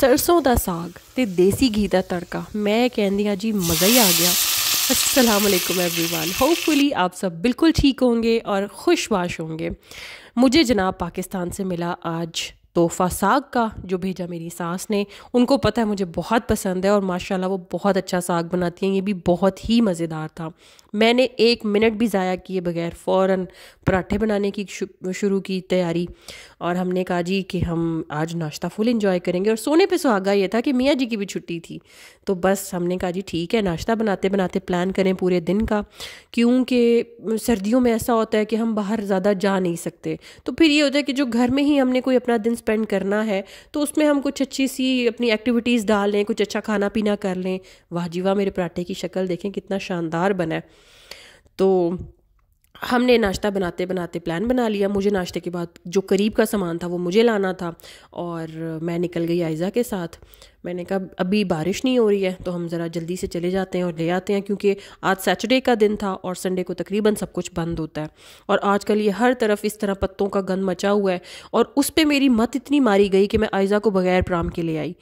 ਸਰਸੋਂ ਦਾ ਸਾਗ ਤੇ ਦੇਸੀ ਘੀ ਦਾ ਤੜਕਾ ਮੈਂ ਕਹਿੰਦੀ ਆ ਜੀ ਮਜ਼ਾ ਹੀ ਆ ਗਿਆ अस्सलाम वालेकुम एवरीवन होपफुली आप सब बिल्कुल ठीक होंगे और खुशवाश होंगे मुझे जनाब पाकिस्तान से मिला आज तोहफा साग का जो भेजा मेरी सास ने उनको पता है मुझे बहुत पसंद है और माशाल्लाह वो बहुत अच्छा साग बनाती हैं ये भी बहुत ही मज़ेदार था मैंने एक मिनट भी ज़ाया किए बगैर फ़ौर पराठे बनाने की शुरू की तैयारी और हमने कहा जी कि हम आज नाश्ता फुल इंजॉय करेंगे और सोने पे सुहागा ये था कि मियाँ जी की भी छुट्टी थी तो बस हमने कहा जी ठीक है नाश्ता बनाते बनाते प्लान करें पूरे दिन का क्योंकि सर्दियों में ऐसा होता है कि हम बाहर ज़्यादा जा नहीं सकते तो फिर ये होता है कि जो घर में ही हमने कोई अपना दिन स्पेंड करना है तो उसमें हम कुछ अच्छी सी अपनी एक्टिविटीज़ डाल लें कुछ अच्छा खाना पीना कर लें वाह जीवा मेरे पराठे की शक्ल देखें कितना शानदार बना है तो हमने नाश्ता बनाते बनाते प्लान बना लिया मुझे नाश्ते के बाद जो करीब का सामान था वो मुझे लाना था और मैं निकल गई आयज़ा के साथ मैंने कहा अभी बारिश नहीं हो रही है तो हम ज़रा जल्दी से चले जाते हैं और ले आते हैं क्योंकि आज सैटरडे का दिन था और संडे को तकरीबन सब कुछ बंद होता है और आजकल ये हर तरफ इस तरह पत्तों का गंद मचा हुआ है और उस पर मेरी मत इतनी मारी गई कि मैं आयज़ा को बगैर प्राम के ले आई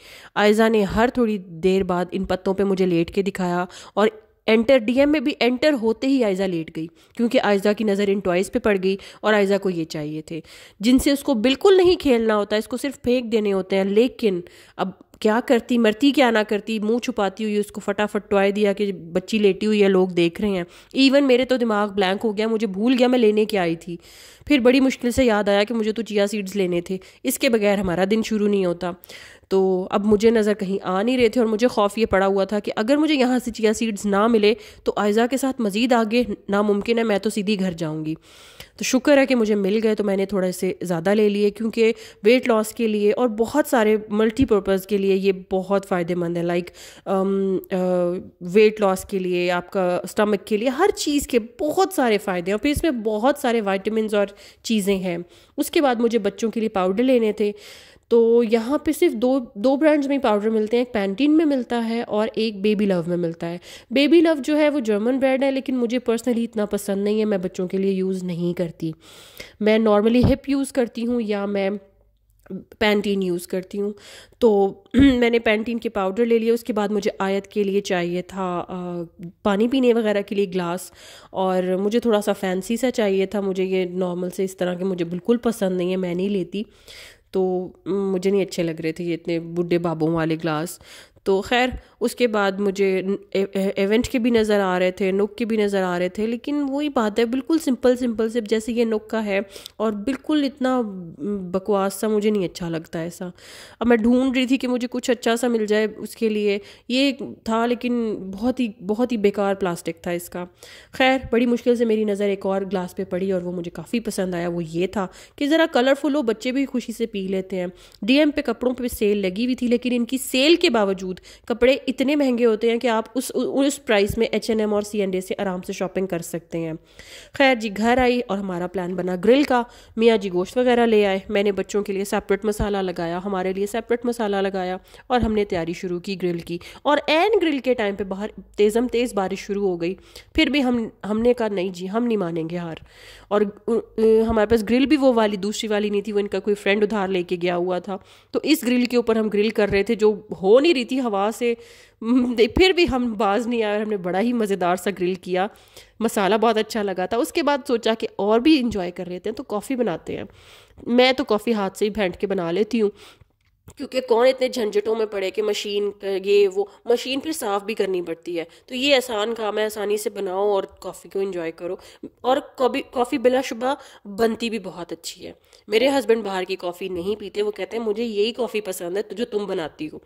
आयज़ा ने हर थोड़ी देर बाद इन पत्तों पर मुझे लेट के दिखाया और एंटर डीएम में भी एंटर होते ही आयजा लेट गई क्योंकि आयजा की नज़र इन टॉयज़ पे पड़ गई और आयजा को ये चाहिए थे जिनसे उसको बिल्कुल नहीं खेलना होता इसको सिर्फ फेंक देने होते हैं लेकिन अब क्या करती मरती क्या ना करती मुंह छुपाती हुई उसको फटाफट टॉय दिया कि बच्ची लेटी हुई है लोग देख रहे हैं इवन मेरे तो दिमाग ब्लैंक हो गया मुझे भूल गया मैं लेने के आई थी फिर बड़ी मुश्किल से याद आया कि मुझे तो चिया सीड्स लेने थे इसके बगैर हमारा दिन शुरू नहीं होता तो अब मुझे नज़र कहीं आ नहीं रहे थे और मुझे खौफ ये पड़ा हुआ था कि अगर मुझे यहाँ से चिया सीड्स ना मिले तो आयज़ा के साथ मज़ीद आगे नामुमकिन है मैं तो सीधी घर जाऊँगी तो शुक्र है कि मुझे मिल गए तो मैंने थोड़े से ज़्यादा ले लिए क्योंकि वेट लॉस के लिए और बहुत सारे मल्टीपर्पज़ के लिए लिए ये बहुत फ़ायदेमंद है लाइक वेट लॉस के लिए आपका स्टमक के लिए हर चीज़ के बहुत सारे फ़ायदे हैं और फिर इसमें बहुत सारे वाइटमिन और चीज़ें हैं उसके बाद मुझे बच्चों के लिए पाउडर लेने थे तो यहाँ पे सिर्फ दो दो ब्रांड्स में पाउडर मिलते हैं एक पैंटीन में मिलता है और एक बेबी लव में मिलता है बेबी लव जो है वो जर्मन ब्रांड है लेकिन मुझे पर्सनली इतना पसंद नहीं है मैं बच्चों के लिए यूज़ नहीं करती मैं नॉर्मली हिप यूज़ करती हूँ या मैं पैंटीन यूज़ करती हूँ तो मैंने पैंटीन के पाउडर ले लिए उसके बाद मुझे आयत के लिए चाहिए था आ, पानी पीने वगैरह के लिए ग्लास और मुझे थोड़ा सा फैंसी सा चाहिए था मुझे ये नॉर्मल से इस तरह के मुझे बिल्कुल पसंद नहीं है मैं नहीं लेती तो मुझे नहीं अच्छे लग रहे थे ये इतने बुढ़े बाबों वाले ग्लास तो खैर उसके बाद मुझे एवेंट के भी नज़र आ रहे थे नुक के भी नज़र आ रहे थे लेकिन वही बात है बिल्कुल सिंपल सिंपल से जैसे ये नुक का है और बिल्कुल इतना बकवास सा मुझे नहीं अच्छा लगता ऐसा अब मैं ढूंढ रही थी कि मुझे कुछ अच्छा सा मिल जाए उसके लिए ये था लेकिन बहुत ही बहुत ही बेकार प्लास्टिक था इसका खैर बड़ी मुश्किल से मेरी नज़र एक और ग्लास पे पड़ी और वो मुझे काफ़ी पसंद आया वो ये था कि ज़रा कलरफुल हो बच्चे भी खुशी से पी लेते हैं डीएम पे कपड़ों पे सेल लगी हुई थी लेकिन इनकी सेल के बावजूद कपड़े इतने महंगे होते हैं कि आप उस उस प्राइस में एच एन एम और सी एन डी से आराम से शॉपिंग कर सकते हैं खैर जी घर आई और हमारा प्लान बना ग्रिल का मियाँ जी गोश्त वगैरह ले आए मैंने बच्चों के लिए सेपरेट मसाला लगाया हमारे लिए सेपरेट मसाला लगाया और हमने तैयारी शुरू की ग्रिल की और एन ग्रिल के टाइम पर बाहर तेज़म तेज़ बारिश शुरू हो गई फिर भी हम हमने कहा नहीं जी हम नहीं मानेंगे हार और हमारे पास ग्रिल भी वो वाली दूसरी वाली नहीं थी वो इनका कोई फ्रेंड उधार लेके गया हुआ था तो इस ग्रिल के ऊपर हम ग्रिल कर रहे थे जो हो नहीं रही थी हवा से हम्म, फिर भी हम बाज नहीं आए हमने बड़ा ही मज़ेदार सा ग्रिल किया मसाला बहुत अच्छा लगा था उसके बाद सोचा कि और भी इंजॉय कर लेते हैं तो कॉफ़ी बनाते हैं मैं तो कॉफ़ी हाथ से ही फेंट के बना लेती हूँ क्योंकि कौन इतने झंझटों में पड़े कि मशीन ये वो मशीन फिर साफ़ भी करनी पड़ती है तो ये आसान काम है आसानी से बनाओ और कॉफ़ी को इन्जॉय करो और कॉफ़ी कॉफ़ी बिलाशुबा बनती भी बहुत अच्छी है मेरे हस्बैंड बाहर की कॉफ़ी नहीं पीते वो कहते हैं मुझे यही कॉफ़ी पसंद है तो जो तुम बनाती हो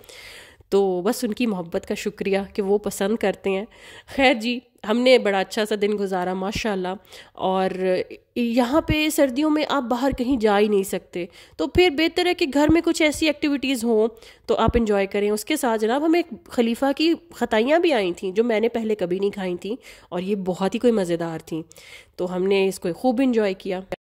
तो बस उनकी मोहब्बत का शुक्रिया कि वो पसंद करते हैं खैर जी हमने बड़ा अच्छा सा दिन गुजारा माशाल्लाह और यहाँ पे सर्दियों में आप बाहर कहीं जा ही नहीं सकते तो फिर बेहतर है कि घर में कुछ ऐसी एक्टिविटीज़ हों तो आप इंजॉय करें उसके साथ जनाब हमें खलीफा की खताइयाँ भी आई थी जो मैंने पहले कभी नहीं खाई थी और ये बहुत ही कोई मज़ेदार थी तो हमने इसको खूब इन्जॉय किया